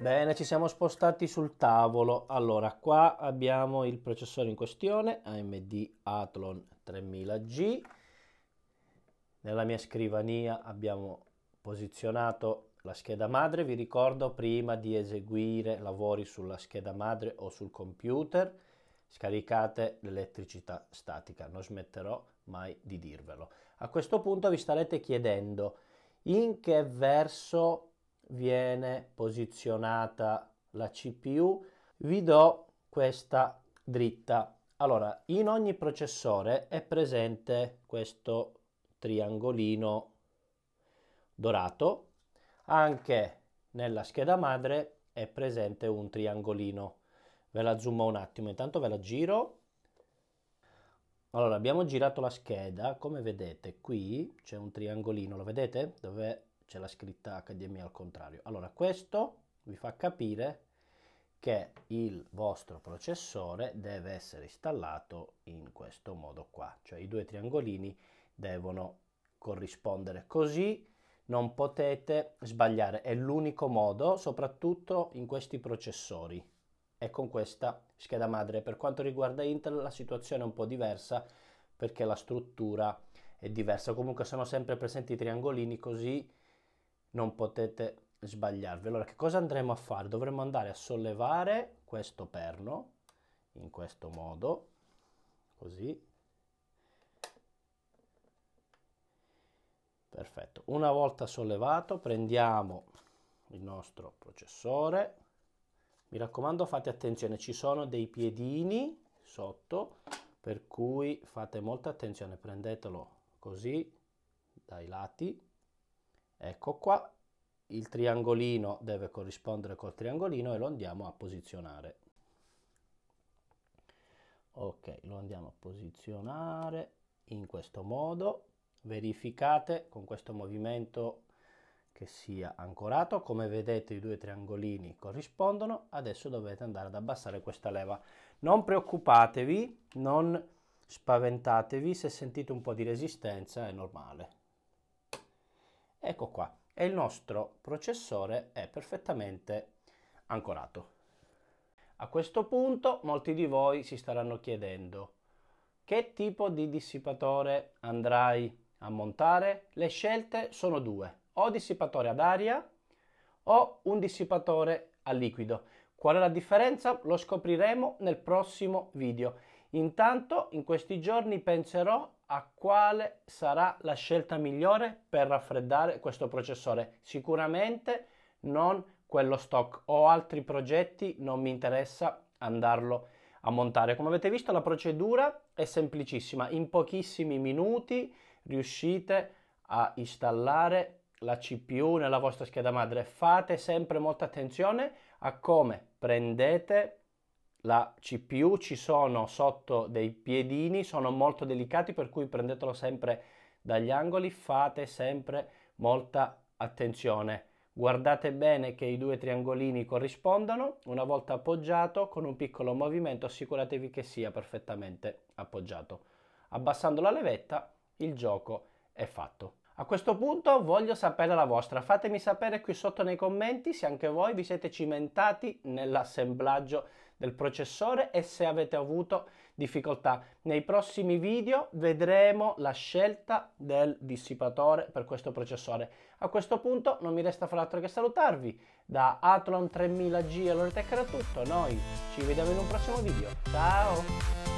Bene, ci siamo spostati sul tavolo. Allora, qua abbiamo il processore in questione, AMD Athlon 3000G. Nella mia scrivania abbiamo posizionato la scheda madre. Vi ricordo prima di eseguire lavori sulla scheda madre o sul computer, scaricate l'elettricità statica. Non smetterò mai di dirvelo. A questo punto vi starete chiedendo in che verso viene posizionata la CPU, vi do questa dritta. Allora, in ogni processore è presente questo triangolino dorato, anche nella scheda madre è presente un triangolino. Ve la zoom un attimo, intanto ve la giro. Allora, abbiamo girato la scheda, come vedete qui c'è un triangolino, lo vedete? Dove c'è la scritta HDMI al contrario. Allora questo vi fa capire che il vostro processore deve essere installato in questo modo qua, cioè i due triangolini devono corrispondere così non potete sbagliare, è l'unico modo, soprattutto in questi processori e con questa scheda madre. Per quanto riguarda Intel la situazione è un po' diversa perché la struttura è diversa, comunque sono sempre presenti i triangolini così non potete sbagliarvi. Allora, che cosa andremo a fare? Dovremmo andare a sollevare questo perno in questo modo, così. Perfetto. Una volta sollevato, prendiamo il nostro processore. Mi raccomando, fate attenzione, ci sono dei piedini sotto, per cui fate molta attenzione, prendetelo così dai lati Ecco qua, il triangolino deve corrispondere col triangolino e lo andiamo a posizionare. Ok, lo andiamo a posizionare in questo modo. Verificate con questo movimento che sia ancorato. Come vedete i due triangolini corrispondono. Adesso dovete andare ad abbassare questa leva. Non preoccupatevi, non spaventatevi, se sentite un po' di resistenza è normale. Ecco qua, e il nostro processore è perfettamente ancorato. A questo punto molti di voi si staranno chiedendo che tipo di dissipatore andrai a montare? Le scelte sono due, o dissipatore ad aria o un dissipatore a liquido. Qual è la differenza? Lo scopriremo nel prossimo video. Intanto in questi giorni penserò a quale sarà la scelta migliore per raffreddare questo processore. Sicuramente non quello stock. Ho altri progetti, non mi interessa andarlo a montare. Come avete visto la procedura è semplicissima. In pochissimi minuti riuscite a installare la CPU nella vostra scheda madre. Fate sempre molta attenzione a come prendete la CPU ci sono sotto dei piedini, sono molto delicati per cui prendetelo sempre dagli angoli, fate sempre molta attenzione. Guardate bene che i due triangolini corrispondano, una volta appoggiato con un piccolo movimento assicuratevi che sia perfettamente appoggiato. Abbassando la levetta il gioco è fatto. A questo punto voglio sapere la vostra, fatemi sapere qui sotto nei commenti se anche voi vi siete cimentati nell'assemblaggio del processore e se avete avuto difficoltà. Nei prossimi video vedremo la scelta del dissipatore per questo processore. A questo punto non mi resta far altro che salutarvi. Da Athlon 3000G e Loretech era tutto, noi ci vediamo in un prossimo video. Ciao!